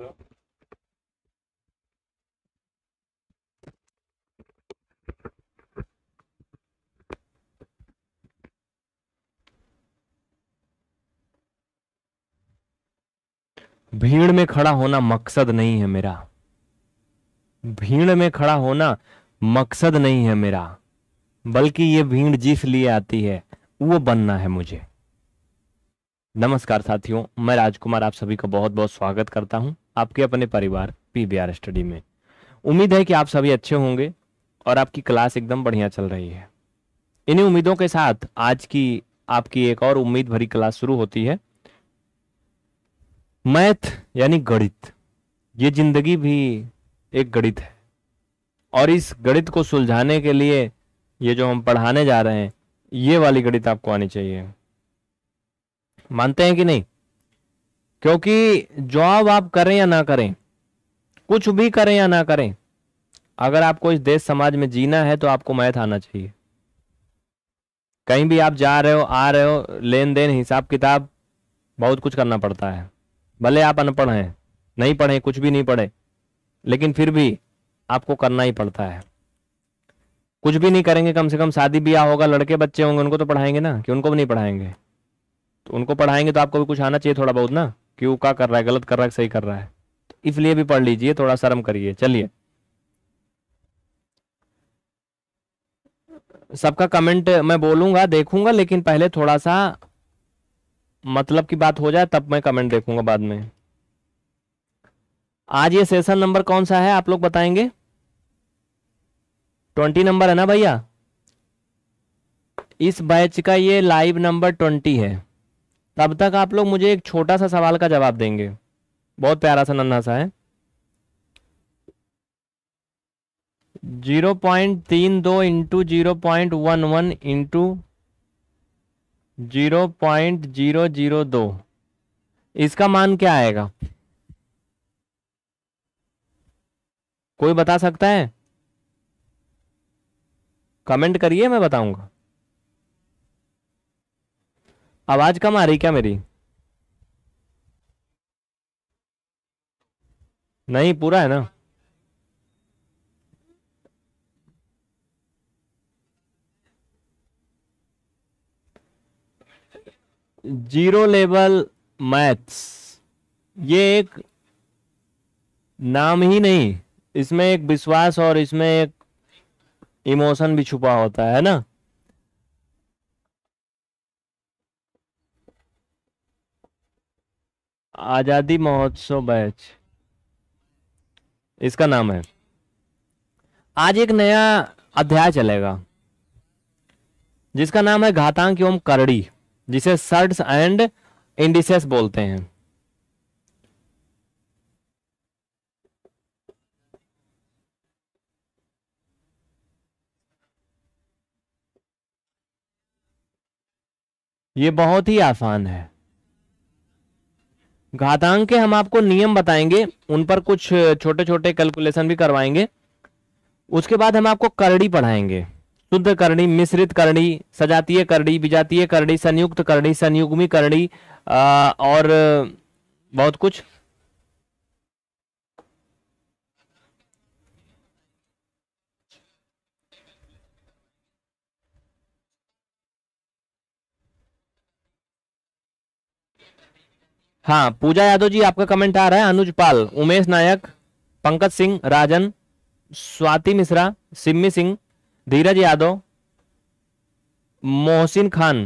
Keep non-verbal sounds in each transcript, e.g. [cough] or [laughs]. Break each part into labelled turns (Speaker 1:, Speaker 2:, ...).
Speaker 1: hello भीड़ में खड़ा होना मकसद नहीं है मेरा भीड़ में खड़ा होना मकसद नहीं है मेरा बल्कि ये भीड़ जिस लिए आती है वो बनना है मुझे नमस्कार साथियों मैं राजकुमार आप सभी का बहुत बहुत स्वागत करता हूं आपके अपने परिवार पीबीआर स्टडी में उम्मीद है कि आप सभी अच्छे होंगे और आपकी क्लास एकदम बढ़िया चल रही है इन्हीं उम्मीदों के साथ आज की आपकी एक और उम्मीद भरी क्लास शुरू होती है मैथ यानी गणित ये जिंदगी भी एक गणित है और इस गणित को सुलझाने के लिए ये जो हम पढ़ाने जा रहे हैं ये वाली गणित आपको आनी चाहिए मानते हैं कि नहीं क्योंकि जॉब आप करें या ना करें कुछ भी करें या ना करें अगर आपको इस देश समाज में जीना है तो आपको मैथ आना चाहिए कहीं भी आप जा रहे हो आ रहे हो लेन देन हिसाब किताब बहुत कुछ करना पड़ता है भले आप अनपढ़ हैं नहीं पढ़े कुछ भी नहीं पढ़े लेकिन फिर भी आपको करना ही पड़ता है कुछ भी नहीं करेंगे कम से कम शादी ब्याह होगा लड़के बच्चे होंगे उनको तो पढ़ाएंगे ना कि उनको भी नहीं पढ़ाएंगे तो उनको पढ़ाएंगे तो आपको भी कुछ आना चाहिए थोड़ा बहुत ना क्यों का कर रहा है गलत कर रहा है सही कर रहा है तो इसलिए भी पढ़ लीजिए थोड़ा शर्म करिए चलिए सबका कमेंट मैं बोलूंगा देखूंगा लेकिन पहले थोड़ा सा मतलब की बात हो जाए तब मैं कमेंट देखूंगा बाद में आज ये सेशन नंबर कौन सा है आप लोग बताएंगे ट्वेंटी नंबर है ना भैया इस बैच का ये लाइव नंबर ट्वेंटी है तब तक आप लोग मुझे एक छोटा सा सवाल का जवाब देंगे बहुत प्यारा सा नन्हा सा है जीरो पॉइंट तीन दो into zero point one one into zero point zero zero दो इसका मान क्या आएगा कोई बता सकता है कमेंट करिए मैं बताऊंगा आवाज कम आ रही क्या मेरी नहीं पूरा है ना जीरो लेवल मैथ्स ये एक नाम ही नहीं इसमें एक विश्वास और इसमें एक इमोशन भी छुपा होता है ना आज़ादी महोत्सव बैच इसका नाम है आज एक नया अध्याय चलेगा जिसका नाम है घातांक एवं करड़ी जिसे सर्ट्स एंड इंडिसेस बोलते हैं ये बहुत ही आसान है घातांक के हम आपको नियम बताएंगे उन पर कुछ छोटे छोटे कैलकुलेशन भी करवाएंगे उसके बाद हम आपको करड़ी पढ़ाएंगे शुद्ध करणी मिश्रित करणी सजातीय करणी विजातीय करणी संयुक्त करणी संयुग्मी करणी और बहुत कुछ हाँ पूजा यादव जी आपका कमेंट आ रहा है Anuj Pal Umesh Nayak Pankaj Singh Rajan Swati Mishra Simmi Singh Dheeraj Yadav Mohsin Khan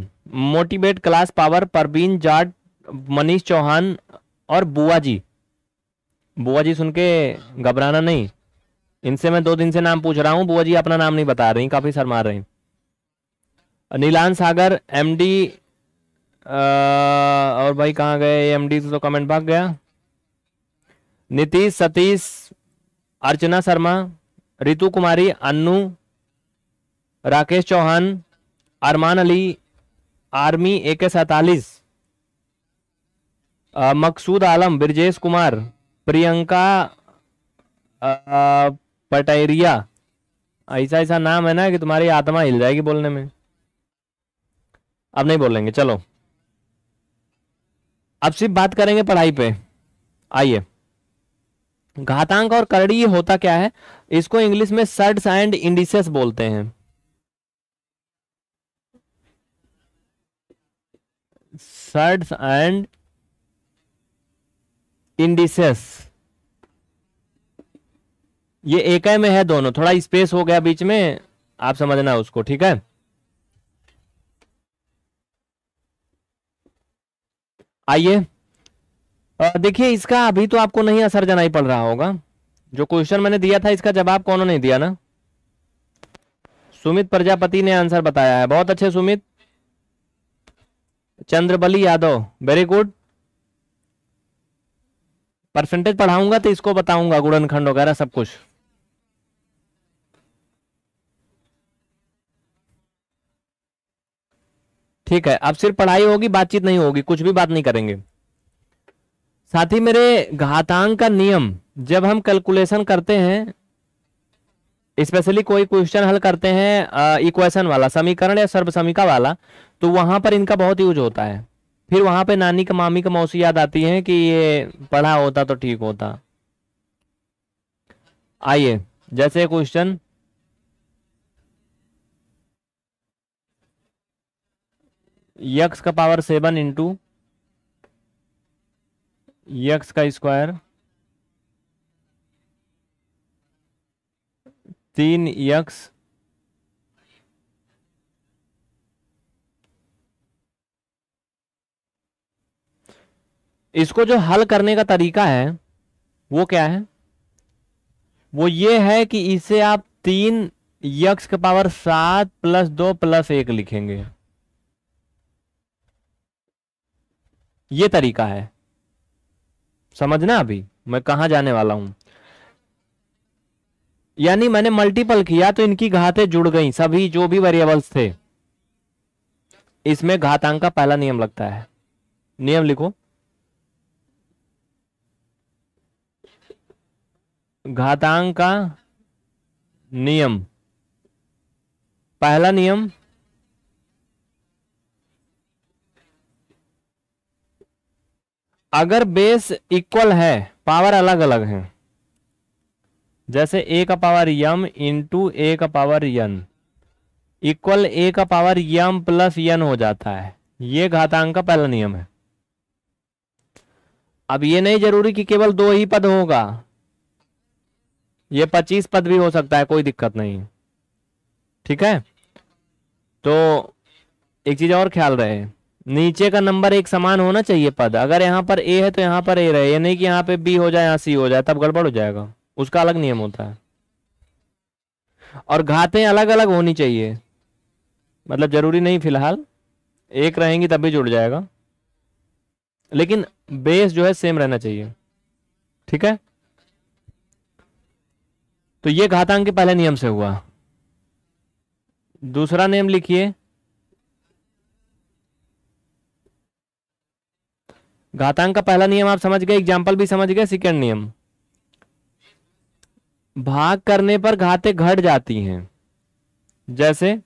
Speaker 1: motivate class power Parveen Jat Manish Chauhan और बुआ जी बुआ जी सुन के घबराना नहीं इनसे मैं दो दिन से नाम पूछ रहा हूँ बुआ जी अपना नाम नहीं बता रही काफ़ी शर्मा रही नीलान सागर एमडी और भाई कहाँ गए एम डी तो कमेंट भाग गया Nitish Satish Archana Sharma Ritu Kumari Anu Rakesh Chauhan Arman Ali army A K सैतालीस मकसूद आलम ब्रजेश कुमार प्रियंका पटेरिया ऐसा ऐसा नाम है ना कि तुम्हारी आत्मा हिल जाएगी बोलने में अब नहीं बोलेंगे चलो अब सिर्फ बात करेंगे पढ़ाई पे आइए घातांक और करड़ी होता क्या है इसको इंग्लिश में सर्ड्स एंड इंडिसेस बोलते हैं सर्ड्स एंड इंडिसेस ये एक में है दोनों थोड़ा स्पेस हो गया बीच में आप समझना उसको ठीक है आइए देखिए इसका अभी तो आपको नहीं असर ही पड़ रहा होगा जो क्वेश्चन मैंने दिया था इसका जवाब कौन ने दिया ना सुमित प्रजापति ने आंसर बताया है बहुत अच्छे Sumit Chandrabali Yadav very good percentage पढ़ाऊंगा तो इसको बताऊंगा गुड़नखंड वगैरह सब कुछ ठीक है अब सिर्फ पढ़ाई होगी बातचीत नहीं होगी कुछ भी बात नहीं करेंगे साथ ही मेरे घातांक का नियम जब हम कैलकुलेशन करते हैं स्पेशली कोई क्वेश्चन हल करते हैं इक्वेशन वाला समीकरण या सर्वसमिका वाला तो वहां पर इनका बहुत यूज होता है फिर वहां पे नानी का मामी का मौसी याद आती है कि ये पढ़ा होता तो ठीक होता आइए जैसे क्वेश्चन यक्स का पावर सेवन इंटू यक्स का स्क्वायर तीन यक्स इसको जो हल करने का तरीका है वो क्या है वो ये है कि इसे आप तीन यक्स का पावर सात प्लस दो प्लस एक लिखेंगे ये तरीका है समझना अभी मैं कहा जाने वाला हूं यानी मैंने मल्टीपल किया तो इनकी घातें जुड़ गई सभी जो भी वेरिएबल्स थे इसमें घातांक का पहला नियम लगता है नियम लिखो घातांक का नियम पहला नियम अगर बेस इक्वल है पावर अलग अलग है जैसे ए का पावर यम इंटू ए का पावर यन इक्वल ए का पावर यम प्लस यन हो जाता है ये घातांक का पहला नियम है अब ये नहीं जरूरी कि केवल दो ही पद होगा ये पच्चीस पद भी हो सकता है कोई दिक्कत नहीं ठीक है तो एक चीज और ख्याल रहे नीचे का नंबर एक समान होना चाहिए पद अगर यहाँ पर ए है तो यहाँ पर ए रहे ये नहीं कि यहाँ पे बी हो जाए यहाँ सी हो जाए तब गड़बड़ हो जाएगा उसका अलग नियम होता है और घातें अलग अलग होनी चाहिए मतलब जरूरी नहीं फिलहाल एक रहेंगी तब भी जुड़ जाएगा लेकिन बेस जो है सेम रहना चाहिए ठीक है तो ये घातांक के पहले नियम से हुआ दूसरा नियम लिखिए घातांक का पहला नियम आप समझ गए एग्जाम्पल भी समझ गए सेकेंड नियम भाग करने पर घाते घट जाती हैं जैसे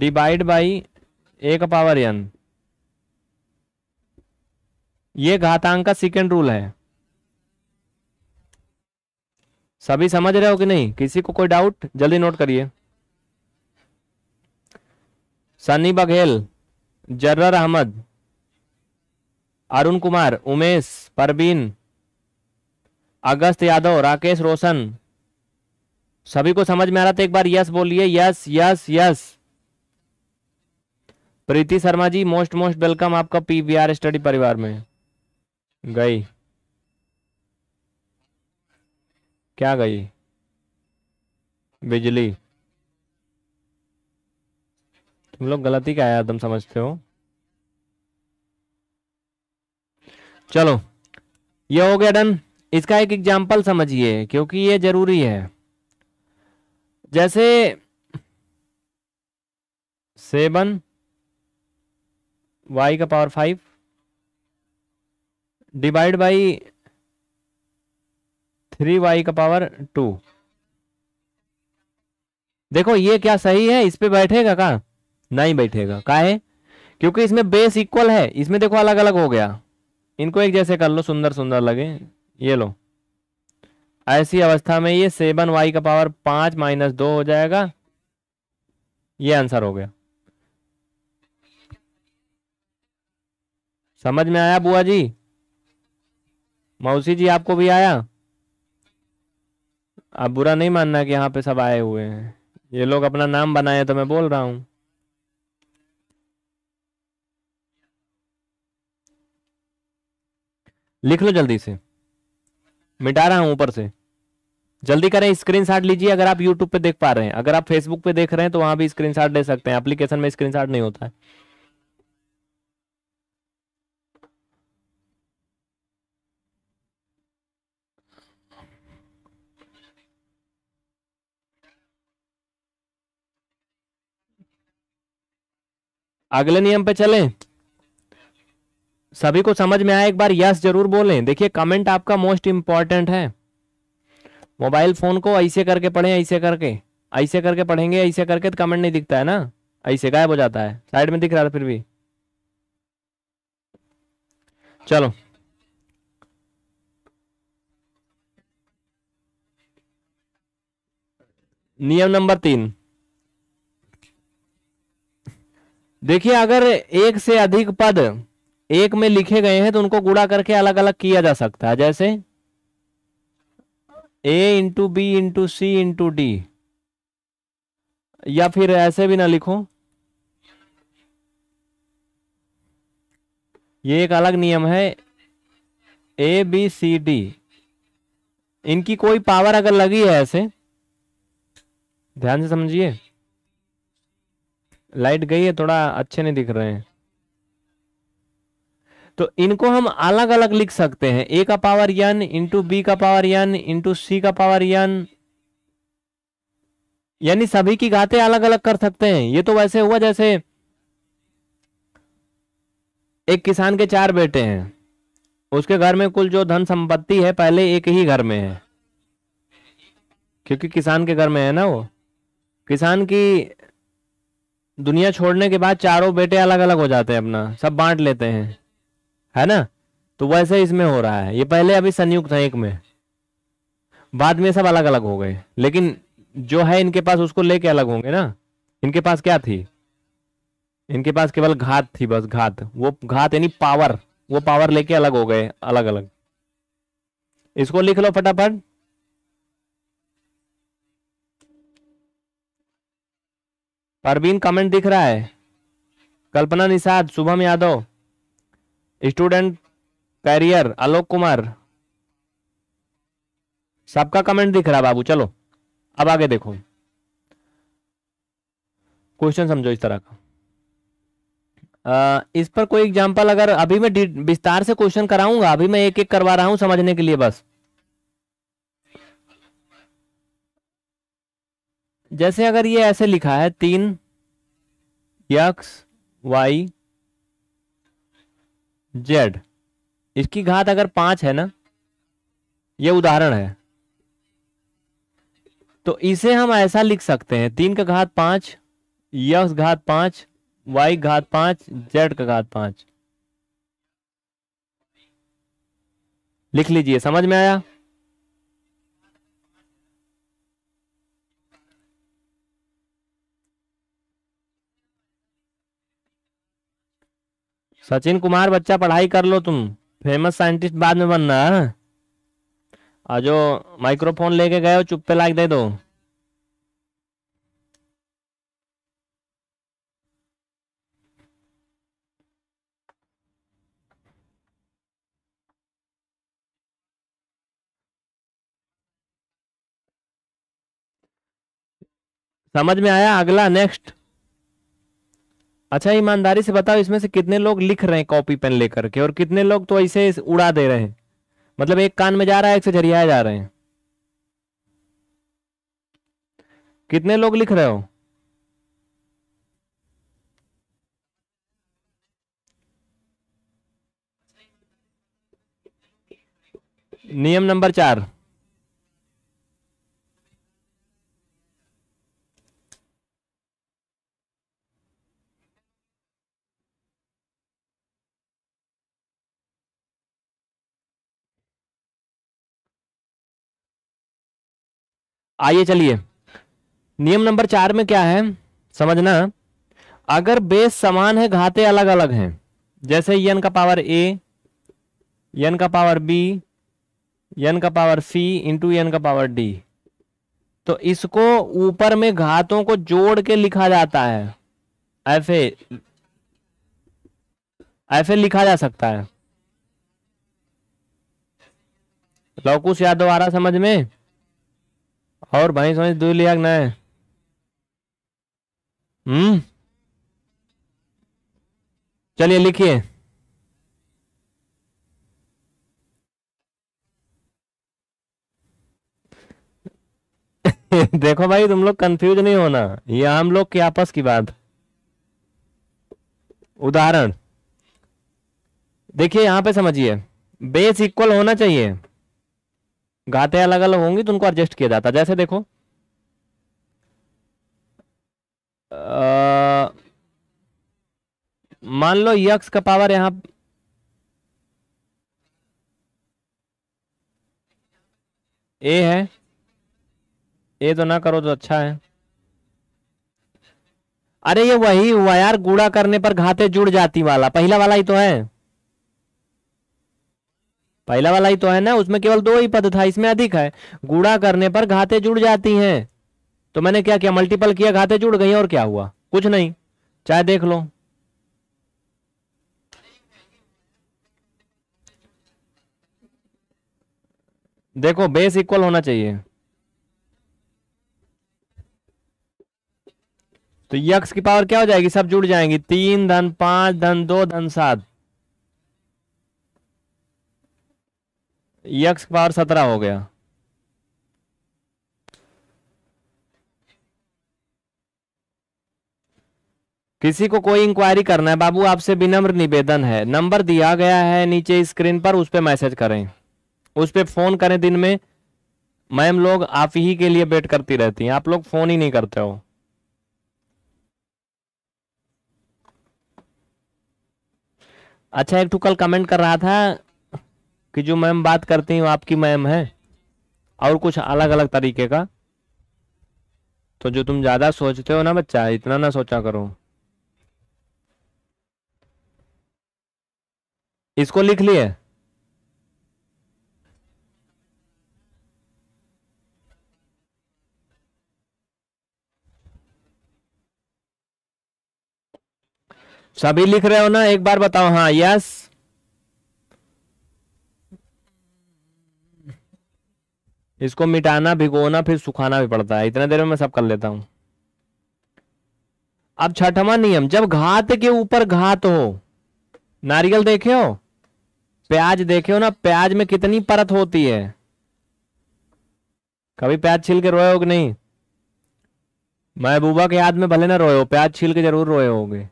Speaker 1: डिवाइड बाई ए का पावर एन ये घातांक का सेकेंड रूल है सभी समझ रहे हो कि नहीं किसी को कोई डाउट जल्दी नोट करिए सनी बघेल जर्रर अहमद अरुण कुमार उमेश परवीन अगस्त यादव राकेश रोशन सभी को समझ में आ रहा था एक बार यस बोलिए yes yes yes Preeti Sharma ji most most welcome आपका पीवीआर स्टडी परिवार में गई क्या गई बिजली तुम लोग गलती क्या है एकदम समझते हो चलो ये हो गया डन इसका एक एग्जाम्पल समझिए क्योंकि ये जरूरी है जैसे सेवन वाई का power five divide by three Y का पावर टू देखो ये क्या सही है इस पे बैठेगा का नहीं बैठेगा का है क्योंकि इसमें बेस इक्वल है इसमें देखो अलग अलग हो गया इनको एक जैसे कर लो सुंदर सुंदर लगे ये लो ऐसी अवस्था में ये सेवन वाई का पावर पांच माइनस दो हो जाएगा ये आंसर हो गया समझ में आया बुआ जी मौसी जी आपको भी आया आप बुरा नहीं मानना कि यहाँ पे सब आए हुए हैं ये लोग अपना नाम बनाए तो मैं बोल रहा हूं लिख लो जल्दी से मिटा रहा हूं ऊपर से जल्दी करें स्क्रीनशॉट लीजिए अगर आप यूट्यूब पे देख पा रहे हैं अगर आप फेसबुक पे देख रहे हैं तो वहां भी स्क्रीनशॉट ले सकते हैं एप्लीकेशन में स्क्रीनशॉट नहीं होता है अगले नियम पे चलें सभी को समझ में आया एक बार यस जरूर बोलें देखिए कमेंट आपका मोस्ट इंपॉर्टेंट है मोबाइल फोन को ऐसे करके पढ़े ऐसे करके ऐसे करके पढ़ेंगे ऐसे करके तो कमेंट नहीं दिखता है ना ऐसे गायब हो जाता है साइड में दिख रहा था फिर भी चलो नियम नंबर तीन देखिए अगर एक से अधिक पद एक में लिखे गए हैं तो उनको गुड़ा करके अलग अलग किया जा सकता है जैसे A into B into C into D या फिर ऐसे भी ना लिखो ये एक अलग नियम है ए बी सी डी इनकी कोई पावर अगर लगी है ऐसे ध्यान से समझिए लाइट गई है थोड़ा अच्छे नहीं दिख रहे हैं तो इनको हम अलग अलग लिख सकते हैं ए का पावर यन इंटू बी का पावर यन इंटू सी का पावर यन यानी सभी की घाते अलग अलग कर सकते हैं ये तो वैसे हुआ जैसे एक किसान के चार बेटे हैं उसके घर में कुल जो धन संपत्ति है पहले एक ही घर में है क्योंकि किसान के घर में है ना वो किसान की दुनिया छोड़ने के बाद चारों बेटे अलग अलग हो जाते हैं अपना सब बांट लेते हैं है ना तो वैसे इसमें हो रहा है ये पहले अभी संयुक्त है एक में बाद में सब अलग अलग हो गए लेकिन जो है इनके पास उसको लेके अलग होंगे ना इनके पास क्या थी इनके पास केवल घात थी बस घात वो घात यानी पावर वो पावर लेके अलग हो गए अलग अलग इसको लिख लो फटाफट परवीन कमेंट दिख रहा है कल्पना निषाद शुभम यादव स्टूडेंट कैरियर आलोक कुमार सबका कमेंट दिख रहा बाबू चलो अब आगे देखो क्वेश्चन समझो इस तरह का आ, इस पर कोई एग्जाम्पल अगर अभी मैं विस्तार से क्वेश्चन कराऊंगा अभी मैं एक एक करवा रहा हूं समझने के लिए बस जैसे अगर ये ऐसे लिखा है तीन यक्स वाई जेड इसकी घात अगर पांच है ना यह उदाहरण है तो इसे हम ऐसा लिख सकते हैं तीन का घात पांच यक्स घात पांच वाई घात पांच जेड का घात पांच लिख लीजिए समझ में आया सचिन कुमार बच्चा पढ़ाई कर लो तुम फेमस साइंटिस्ट बाद में बनना है और जो माइक्रोफोन लेके गए हो चुप पे लाइक दे दो समझ में आया अगला नेक्स्ट अच्छा ईमानदारी से बताओ इसमें से कितने लोग लिख रहे हैं कॉपी पेन लेकर के और कितने लोग तो ऐसे उड़ा दे रहे हैं मतलब एक कान में जा रहा है एक से झरिया जा रहे हैं कितने लोग लिख रहे हो नियम नंबर चार आइए चलिए नियम नंबर चार में क्या है समझना अगर बेस समान है घाते अलग अलग हैं जैसे यन का पावर ए यन का पावर बी यन का पावर सी इंटू यन का पावर डी तो इसको ऊपर में घातों को जोड़ के लिखा जाता है एफ ऐसे एफ ए लिखा जा सकता है लौकुश यादव आ रहा समझ में और भाई समझ दूध लिया ना है हम्म चलिए लिखिए [laughs] देखो भाई तुम लोग कंफ्यूज नहीं होना ये हम लोग के आपस की बात उदाहरण देखिए यहां पे समझिए बेस इक्वल होना चाहिए गाते अलग अलग होंगी तो उनको एडजस्ट किया जाता जैसे देखो मान लो यक्स का पावर यहां ए है ए तो ना करो तो अच्छा है अरे ये वही हुआ यार गुड़ा करने पर घाते जुड़ जाती वाला पहला वाला ही तो है पहला वाला ही तो है ना उसमें केवल दो ही पद था इसमें अधिक है गुड़ा करने पर घाते जुड़ जाती हैं तो मैंने क्या किया मल्टीपल किया घाते जुड़ गई और क्या हुआ कुछ नहीं चाहे देख लो देखो बेस इक्वल होना चाहिए तो यक्स की पावर क्या हो जाएगी सब जुड़ जाएंगी तीन धन पांच धन दो धन सात यक्स पावर सत्रह हो गया किसी को कोई इंक्वायरी करना है बाबू आपसे विनम्र निवेदन है नंबर दिया गया है नीचे स्क्रीन पर उस पर मैसेज करें उस पर फोन करें दिन में मैम लोग आप ही के लिए वेट करती रहती हैं आप लोग फोन ही नहीं करते हो अच्छा एक टू कल कमेंट कर रहा था कि जो मैम बात करती हूँ आपकी मैम है और कुछ अलग अलग तरीके का तो जो तुम ज़्यादा सोचते हो ना बच्चा इतना ना सोचा करो इसको लिख लिए सभी लिख रहे हो ना एक बार बताओ हाँ यस इसको मिटाना भिगोना फिर सुखाना भी पड़ता है इतने देर में मैं सब कर लेता हूं अब छठवा नियम जब घात के ऊपर घात हो नारियल देखे हो प्याज देखे हो ना प्याज में कितनी परत होती है कभी प्याज छील के रोए कि नहीं महबूबा के याद में भले ना रोए हो प्याज छील के जरूर रोए होगे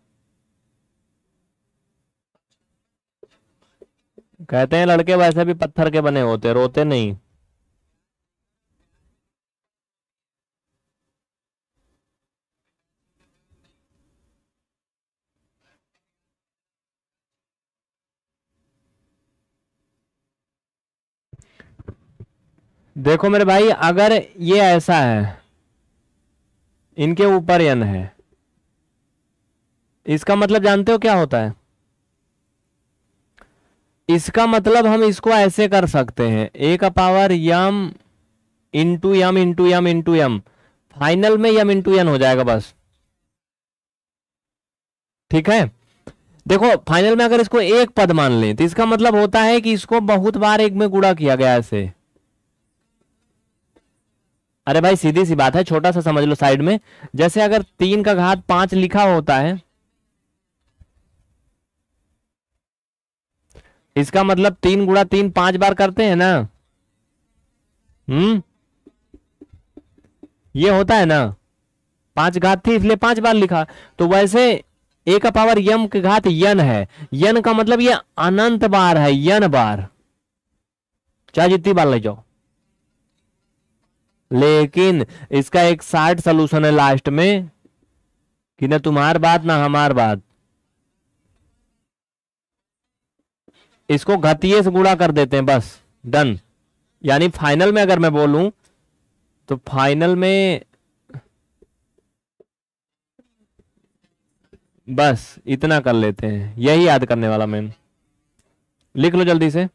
Speaker 1: कहते हैं लड़के वैसे भी पत्थर के बने होते रोते नहीं देखो मेरे भाई अगर ये ऐसा है इनके ऊपर यन है इसका मतलब जानते हो क्या होता है इसका मतलब हम इसको ऐसे कर सकते हैं ए का power m into m into m into m final में यम इंटू यन हो जाएगा बस ठीक है देखो फाइनल में अगर इसको एक पद मान लें तो इसका मतलब होता है कि इसको बहुत बार एक में गुड़ा किया गया ऐसे अरे भाई सीधी सी बात है छोटा सा समझ लो साइड में जैसे अगर तीन का घात पांच लिखा होता है इसका मतलब तीन गुड़ा तीन पांच बार करते हैं ना हम्म ये होता है ना पांच घात थी इसलिए पांच बार लिखा तो वैसे ए का पावर यम के घात यन है यन का मतलब ये अनंत बार है यन बार चाहे जितनी बार ले जाओ लेकिन इसका एक शार्ट सोल्यूशन है लास्ट में कि ना तुम्हार बात ना हमार बात इसको घतीय से गुणा कर देते हैं बस डन यानी फाइनल में अगर मैं बोलूं तो फाइनल में बस इतना कर लेते हैं यही याद करने वाला मैम लिख लो जल्दी से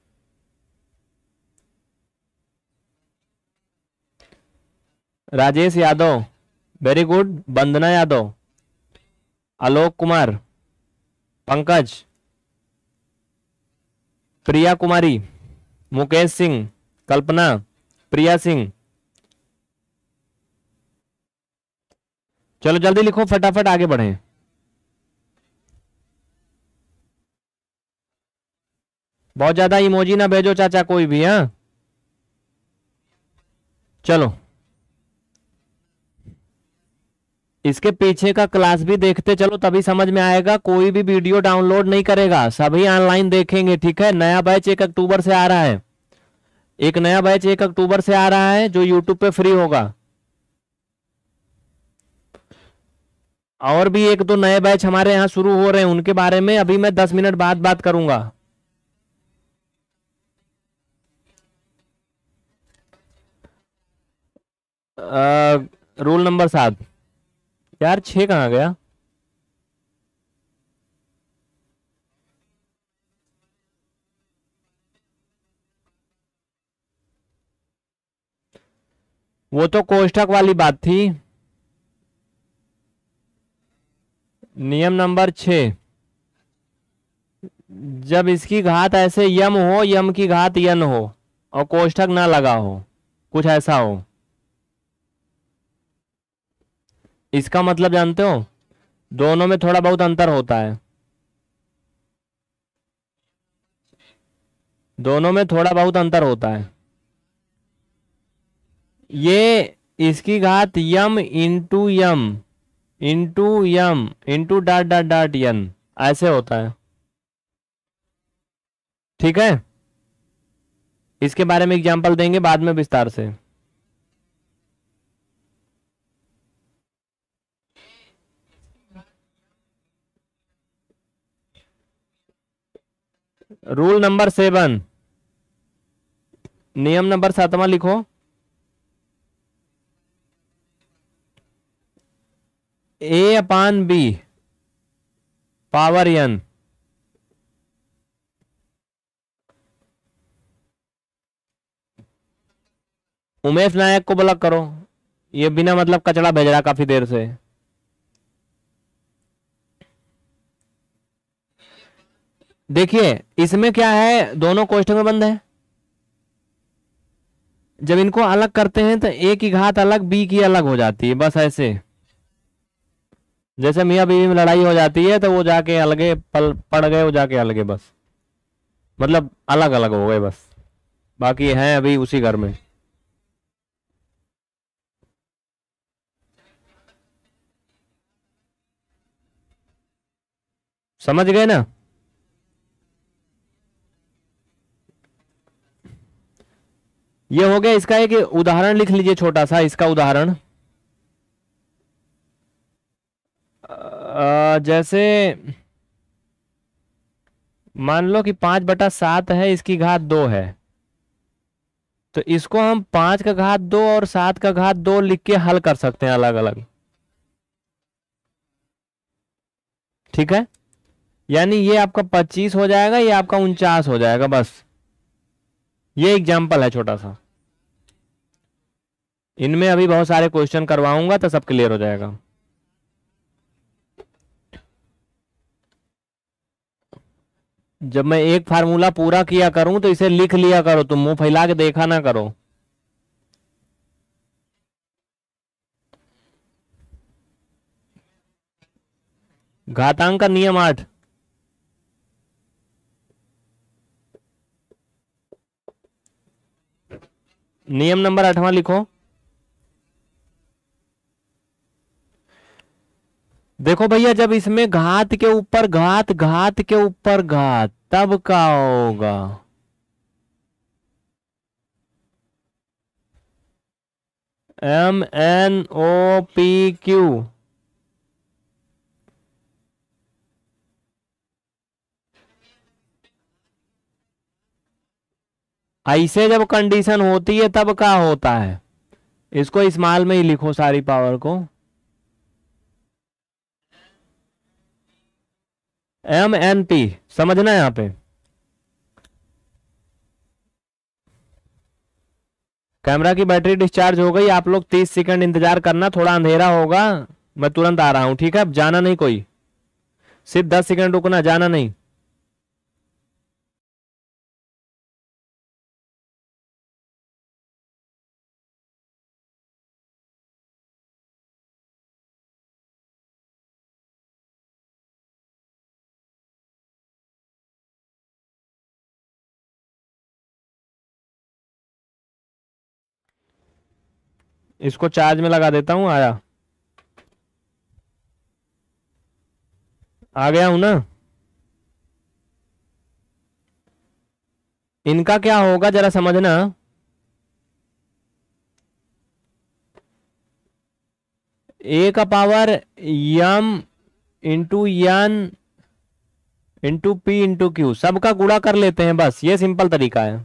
Speaker 1: राजेश यादव वेरी गुड वंदना यादव आलोक कुमार पंकज प्रिया कुमारी मुकेश सिंह कल्पना प्रिया सिंह चलो जल्दी लिखो फटाफट आगे बढ़ें बहुत ज्यादा इमोजी ना भेजो चाचा कोई भी हाँ चलो इसके पीछे का क्लास भी देखते चलो तभी समझ में आएगा कोई भी वीडियो डाउनलोड नहीं करेगा सभी ऑनलाइन देखेंगे ठीक है नया बैच एक अक्टूबर से आ रहा है एक नया बैच एक अक्टूबर से आ रहा है जो यूट्यूब पे फ्री होगा और भी एक दो नए बैच हमारे यहां शुरू हो रहे हैं उनके बारे में अभी मैं दस मिनट बाद बात करूंगा आ, रूल नंबर सात यार छे कहाँ गया वो तो कोष्ठक वाली बात थी नियम नंबर छ जब इसकी घात ऐसे यम हो यम की घात यन हो और कोष्ठक ना लगा हो कुछ ऐसा हो इसका मतलब जानते हो दोनों में थोड़ा बहुत अंतर होता है दोनों में थोड़ा बहुत अंतर होता है ये इसकी घात m into m into m into dot dot dot n ऐसे होता है ठीक है इसके बारे में एग्जाम्पल देंगे बाद में विस्तार से रूल नंबर सेवन नियम नंबर सातवा लिखो ए अपान b power n Umesh Nayak को ब्लॉक करो ये बिना मतलब कचड़ा भेज रहा काफी देर से देखिए इसमें क्या है दोनों कोष्ठों में बंद है जब इनको अलग करते हैं तो ए की घात अलग बी की अलग हो जाती है बस ऐसे जैसे मियाँ बीवी में लड़ाई हो जाती है तो वो जाके अलगे पल पड़ गए वो जाके अलगे बस मतलब अलग अलग हो गए बस बाकी हैं अभी उसी घर में समझ गए ना ये हो गया इसका एक उदाहरण लिख लीजिए छोटा सा इसका उदाहरण जैसे मान लो कि पांच बटा सात है इसकी घात दो है तो इसको हम पांच का घात दो और सात का घात दो लिख के हल कर सकते हैं अलग अलग ठीक है यानी ये आपका पच्चीस हो जाएगा ये आपका उनचास हो जाएगा बस ये एग्जाम्पल है छोटा सा इनमें अभी बहुत सारे क्वेश्चन करवाऊंगा तो सब क्लियर हो जाएगा जब मैं एक फार्मूला पूरा किया करूं तो इसे लिख लिया करो तुम मुंह फैला के देखा ना करो घातांक का नियम आठ नियम नंबर आठवां लिखो देखो भैया जब इसमें घात के ऊपर घात घात के ऊपर घात तब का होगा m n o p q ऐसे जब कंडीशन होती है तब क्या होता है इसको इस्माल में ही लिखो सारी पावर को एम एन पी समझना यहां पे कैमरा की बैटरी डिस्चार्ज हो गई आप लोग तीस सेकंड इंतजार करना थोड़ा अंधेरा होगा मैं तुरंत आ रहा हूं ठीक है अब जाना नहीं कोई सिर्फ दस सेकंड रुकना जाना नहीं इसको चार्ज में लगा देता हूँ आया आ गया हूं ना इनका क्या होगा जरा समझना ए का power m into n into p into q सबका गुड़ा कर लेते हैं बस ये सिंपल तरीका है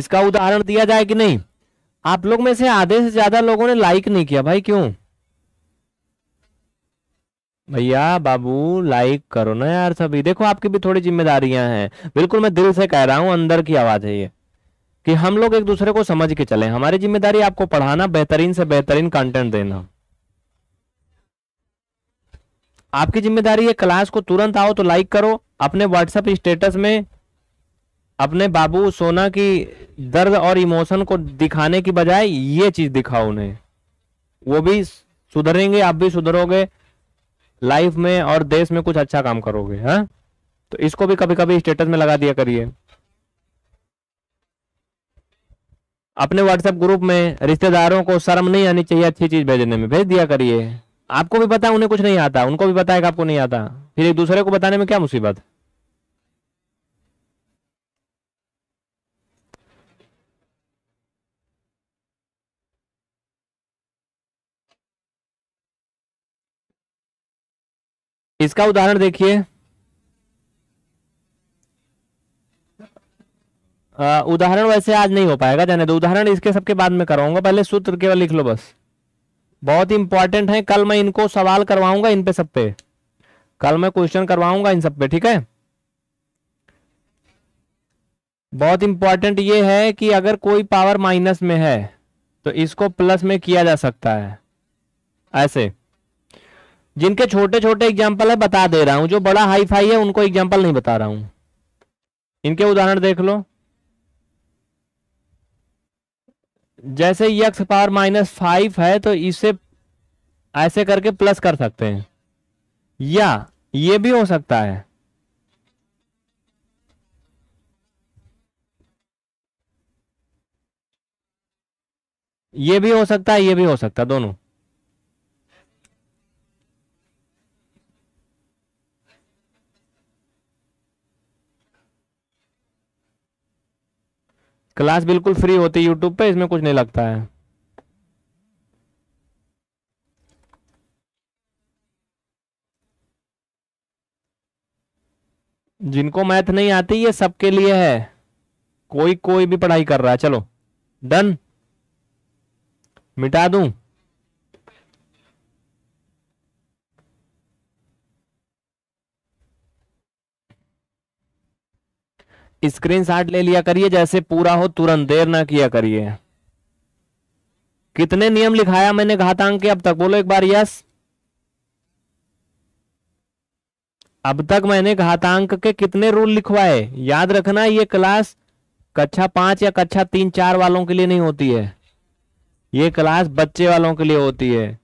Speaker 1: इसका उदाहरण दिया जाए कि नहीं आप लोग में से आधे से ज्यादा लोगों ने लाइक नहीं किया भाई क्यों भैया बाबू लाइक करो ना यार सभी देखो आपकी भी थोड़ी जिम्मेदारियां हैं बिल्कुल मैं दिल से कह रहा हूं अंदर की आवाज है ये कि हम लोग एक दूसरे को समझ के चले हमारी जिम्मेदारी आपको पढ़ाना बेहतरीन से बेहतरीन कंटेंट देना आपकी जिम्मेदारी है क्लास को तुरंत आओ तो लाइक करो अपने व्हाट्सएप स्टेटस में अपने बाबू सोना की दर्द और इमोशन को दिखाने की बजाय ये चीज दिखाओ उन्हें वो भी सुधरेंगे आप भी सुधरोगे लाइफ में और देश में कुछ अच्छा काम करोगे हाँ तो इसको भी कभी कभी स्टेटस में लगा दिया करिए अपने व्हाट्सएप ग्रुप में रिश्तेदारों को शर्म नहीं आनी चाहिए अच्छी चीज भेजने में भेज दिया करिए आपको भी पता है उन्हें कुछ नहीं आता उनको भी पता है कि आपको नहीं आता फिर एक दूसरे को बताने में क्या मुसीबत है इसका उदाहरण देखिए उदाहरण वैसे आज नहीं हो पाएगा जाने दो उदाहरण इसके सबके बाद में कराऊंगा पहले सूत्र केवल लिख लो बस बहुत इंपॉर्टेंट है कल मैं इनको सवाल करवाऊंगा इन पे सब पे कल मैं क्वेश्चन करवाऊंगा इन सब पे ठीक है बहुत इंपॉर्टेंट ये है कि अगर कोई पावर माइनस में है तो इसको प्लस में किया जा सकता है ऐसे जिनके छोटे छोटे एग्जाम्पल है बता दे रहा हूं जो बड़ा हाई फाई है उनको एग्जाम्पल नहीं बता रहा हूं इनके उदाहरण देख लो जैसे यक्स पावर माइनस फाइव है तो इसे ऐसे करके प्लस कर सकते हैं या ये भी हो सकता है ये भी हो सकता है ये भी हो सकता है दोनों क्लास बिल्कुल फ्री होती है यूट्यूब पे इसमें कुछ नहीं लगता है जिनको मैथ नहीं आती ये सबके लिए है कोई कोई भी पढ़ाई कर रहा है चलो डन मिटा दूं स्क्रीनशॉट ले लिया करिए जैसे पूरा हो तुरंत देर ना किया करिए कितने नियम लिखाया मैंने घातांक के अब तक बोलो एक बार यस अब तक मैंने घातांक के कितने रूल लिखवाए याद रखना ये क्लास कक्षा पांच या कक्षा तीन चार वालों के लिए नहीं होती है ये क्लास बच्चे वालों के लिए होती है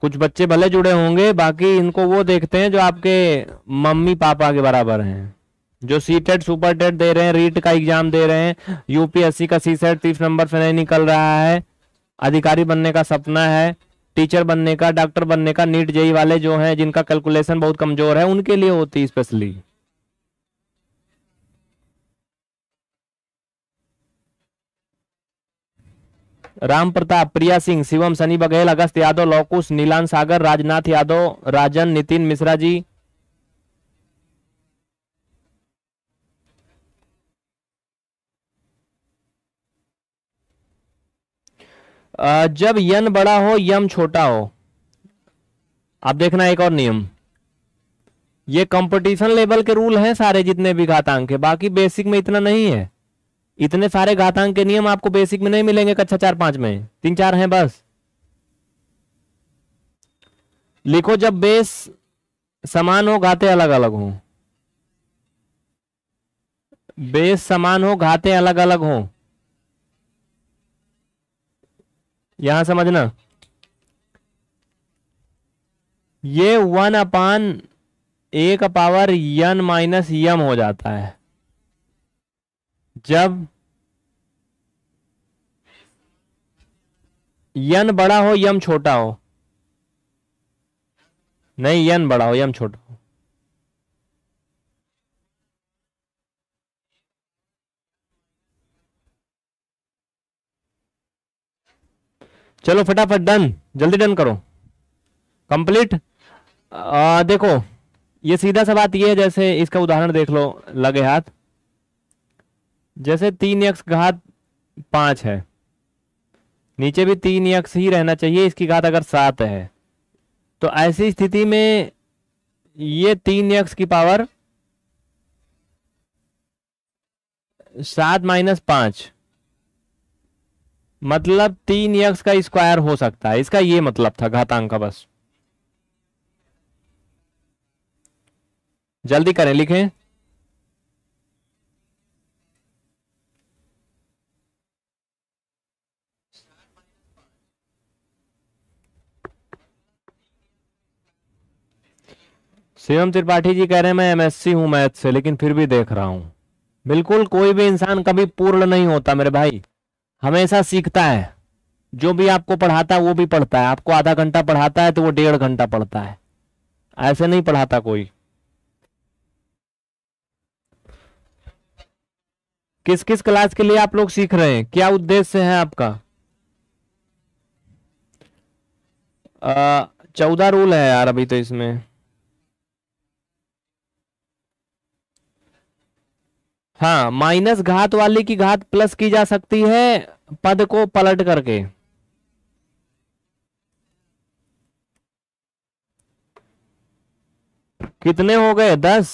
Speaker 1: कुछ बच्चे भले जुड़े होंगे बाकी इनको वो देखते हैं जो आपके मम्मी पापा के बराबर हैं जो सी टेट सुपर टेट दे रहे हैं रीट का एग्जाम दे रहे हैं यूपीएससी का सी सेट तीस नंबर से नहीं निकल रहा है अधिकारी बनने का सपना है टीचर बनने का डॉक्टर बनने का नीट जेई वाले जो हैं जिनका कैलकुलेशन बहुत कमजोर है उनके लिए होती स्पेशली राम प्रताप प्रिया सिंह शिवम सनी बघेल अगस्त यादव लौकुश नीलांश सागर राजनाथ यादव राजन नितिन मिश्रा जी जब यन बड़ा हो यम छोटा हो आप देखना एक और नियम ये कंपटीशन लेवल के रूल हैं सारे जितने भी घातांक है बाकी बेसिक में इतना नहीं है इतने सारे घातांक के नियम आपको बेसिक में नहीं मिलेंगे कक्षा चार पांच में तीन चार हैं बस लिखो जब बेस समान हो घाते अलग अलग हो बेस समान हो घाते अलग अलग हो यहां समझना ये वन अपान ए का पावर यन माइनस यम हो जाता है जब यन बड़ा हो यम छोटा हो नहीं यन बड़ा हो यम छोटा चलो फटाफट डन जल्दी डन करो कंप्लीट देखो ये सीधा सा बात ये है जैसे इसका उदाहरण देख लो लगे हाथ जैसे तीन यक्स घात पांच है नीचे भी तीन यक्स ही रहना चाहिए इसकी घात अगर सात है तो ऐसी स्थिति में ये तीन यक्स की पावर सात माइनस पांच मतलब तीन यक्स का स्क्वायर हो सकता है इसका ये मतलब था घातांक का बस जल्दी करें लिखें शिवम त्रिपाठी जी कह रहे हैं मैं एमएससी हूं मैथ से लेकिन फिर भी देख रहा हूं बिल्कुल कोई भी इंसान कभी पूर्ण नहीं होता मेरे भाई हमेशा सीखता है जो भी आपको पढ़ाता है वो भी पढ़ता है आपको आधा घंटा पढ़ाता है तो वो डेढ़ घंटा पढ़ता है ऐसे नहीं पढ़ाता कोई किस किस क्लास के लिए आप लोग सीख रहे हैं क्या उद्देश्य है आपका चौदह रूल है यार अभी तो इसमें हाँ माइनस घात वाली की घात प्लस की जा सकती है पद को पलट करके कितने हो गए दस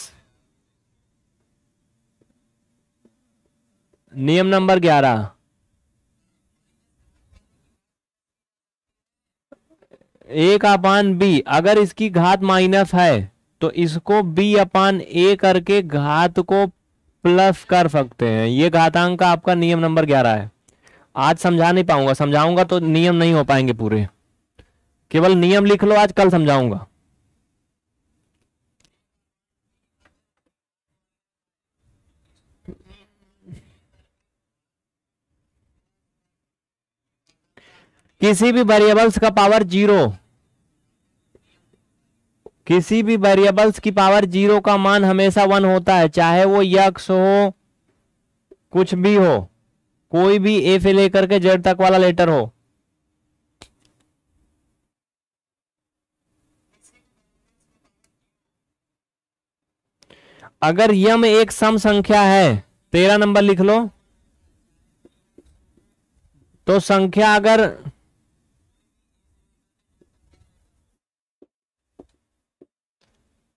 Speaker 1: नियम नंबर ग्यारह ए का अपान बी अगर इसकी घात माइनस है तो इसको बी अपान ए करके घात को प्लस कर सकते हैं ये घातांक का आपका नियम नंबर ग्यारह है आज समझा नहीं पाऊंगा समझाऊंगा तो नियम नहीं हो पाएंगे पूरे केवल नियम लिख लो आज कल समझाऊंगा किसी भी वेरिएबल्स का पावर जीरो किसी भी वेरिएबल्स की पावर जीरो का मान हमेशा वन होता है चाहे वो यक्स हो कुछ भी हो कोई भी ए से लेकर के जेड तक वाला लेटर हो अगर यम एक सम संख्या है तेरह नंबर लिख लो तो संख्या अगर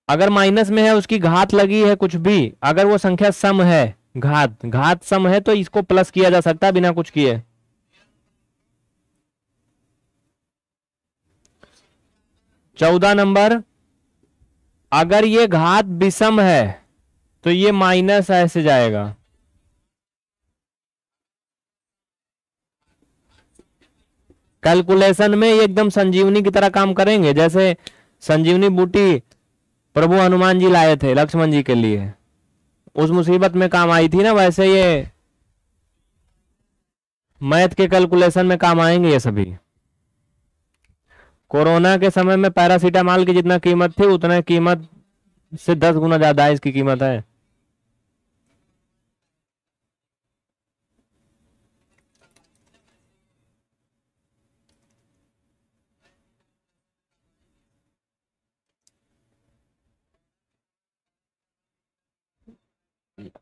Speaker 1: अगर माइनस में है उसकी घात लगी है कुछ भी अगर वो संख्या सम है घात घात सम है तो इसको प्लस किया जा सकता है बिना कुछ किए चौदह नंबर अगर ये घात विषम है तो ये माइनस ऐसे जाएगा कैलकुलेशन में एकदम संजीवनी की तरह काम करेंगे जैसे संजीवनी बूटी प्रभु हनुमान जी लाए थे लक्ष्मण जी के लिए उस मुसीबत में काम आई थी ना वैसे ये मैथ के कैलकुलेशन में काम आएंगे ये सभी कोरोना के समय में पैरासीटामॉल की जितना कीमत थी उतना कीमत से दस गुना ज्यादा इसकी कीमत है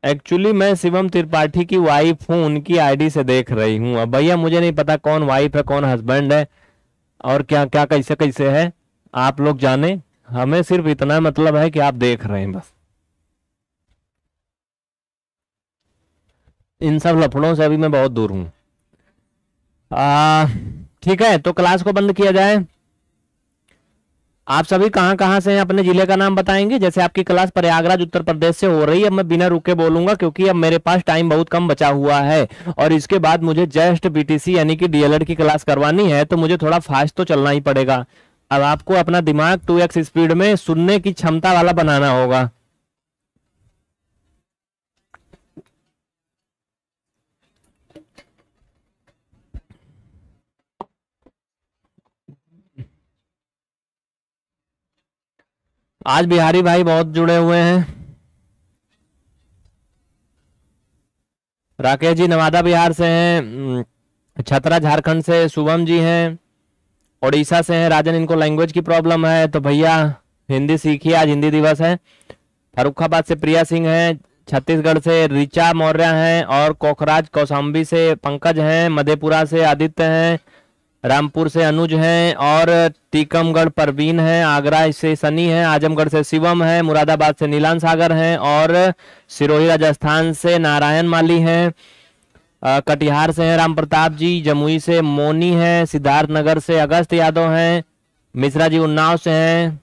Speaker 1: एक्चुअली मैं शिवम त्रिपाठी की वाइफ हूँ उनकी आईडी से देख रही हूँ अब भैया मुझे नहीं पता कौन वाइफ है कौन हस्बैंड है और क्या क्या कैसे कैसे है आप लोग जाने हमें सिर्फ इतना मतलब है कि आप देख रहे हैं बस इन सब लफड़ों से अभी मैं बहुत दूर हूँ ठीक है तो क्लास को बंद किया जाए आप सभी कहाँ कहाँ से हैं अपने जिले का नाम बताएंगे जैसे आपकी क्लास प्रयागराज उत्तर प्रदेश से हो रही है अब मैं बिना रुके बोलूंगा क्योंकि अब मेरे पास टाइम बहुत कम बचा हुआ है और इसके बाद मुझे जस्ट बीटीसी यानी कि डीएलएड की क्लास करवानी है तो मुझे थोड़ा फास्ट तो चलना ही पड़ेगा अब आपको अपना दिमाग टू एक्स स्पीड में सुनने की क्षमता वाला बनाना होगा आज बिहारी भाई बहुत जुड़े हुए हैं राकेश जी नवादा बिहार से हैं छतरा झारखंड से शुभम जी हैं उड़ीसा से हैं राजन इनको लैंग्वेज की प्रॉब्लम है तो भैया हिंदी सीखिए आज हिंदी दिवस है फरुखाबाद से प्रिया सिंह हैं छत्तीसगढ़ से रिचा मौर्य हैं और कोखराज कौशाम्बी से पंकज हैं मधेपुरा से आदित्य हैं रामपुर से अनुज हैं और टीकमगढ़ परवीन है आगरा से सनी है आजमगढ़ से शिवम है मुरादाबाद से नीलान सागर हैं और सिरोही राजस्थान से नारायण माली हैं कटिहार से हैं राम प्रताप जी जमुई से मोनी हैं सिद्धार्थ नगर से अगस्त यादव हैं मिश्रा जी उन्नाव से हैं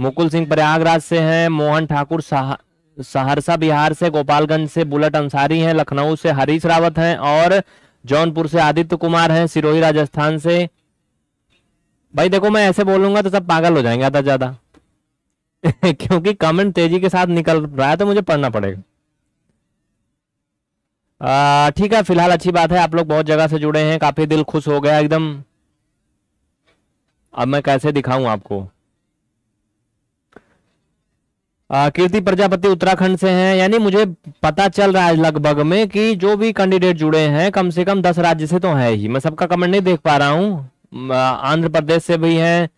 Speaker 1: मुकुल सिंह प्रयागराज से हैं मोहन ठाकुर साह सहरसा बिहार से गोपालगंज से बुलेट अंसारी हैं लखनऊ से हरीश रावत हैं और जौनपुर से आदित्य कुमार हैं सिरोही राजस्थान से भाई देखो मैं ऐसे बोलूंगा तो सब पागल हो जाएंगे आधा ज्यादा [laughs] क्योंकि कमेंट तेजी के साथ निकल रहा है तो मुझे पढ़ना पड़ेगा ठीक है फिलहाल अच्छी बात है आप लोग बहुत जगह से जुड़े हैं काफी दिल खुश हो गया एकदम अब मैं कैसे दिखाऊं आपको कीर्ति प्रजापति उत्तराखंड से हैं यानी मुझे पता चल रहा है लगभग में कि जो भी कैंडिडेट जुड़े हैं कम से कम दस राज्य से तो है ही मैं सबका कमेंट नहीं देख पा रहा हूँ आंध्र प्रदेश से भी हैं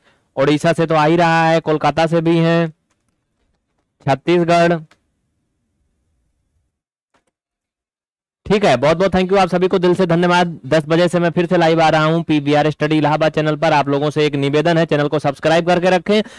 Speaker 1: ओडिशा से तो आ ही रहा है कोलकाता से भी हैं छत्तीसगढ़ ठीक है बहुत बहुत थैंक यू आप सभी को दिल से धन्यवाद दस बजे से मैं फिर से लाइव आ रहा हूँ पीबीआर स्टडी इलाहाबाद चैनल पर आप लोगों से एक निवेदन है चैनल को सब्सक्राइब करके रखें